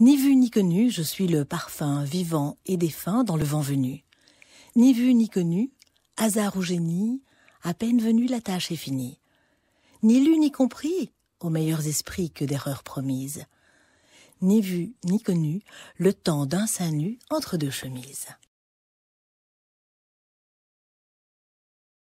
Ni vu ni connu, je suis le parfum vivant et défunt dans le vent venu. Ni vu ni connu, hasard ou génie, à peine venu la tâche est finie. Ni lu ni compris, aux meilleurs esprits que d'erreurs promises. Ni vu ni connu, le temps d'un sein nu entre deux chemises.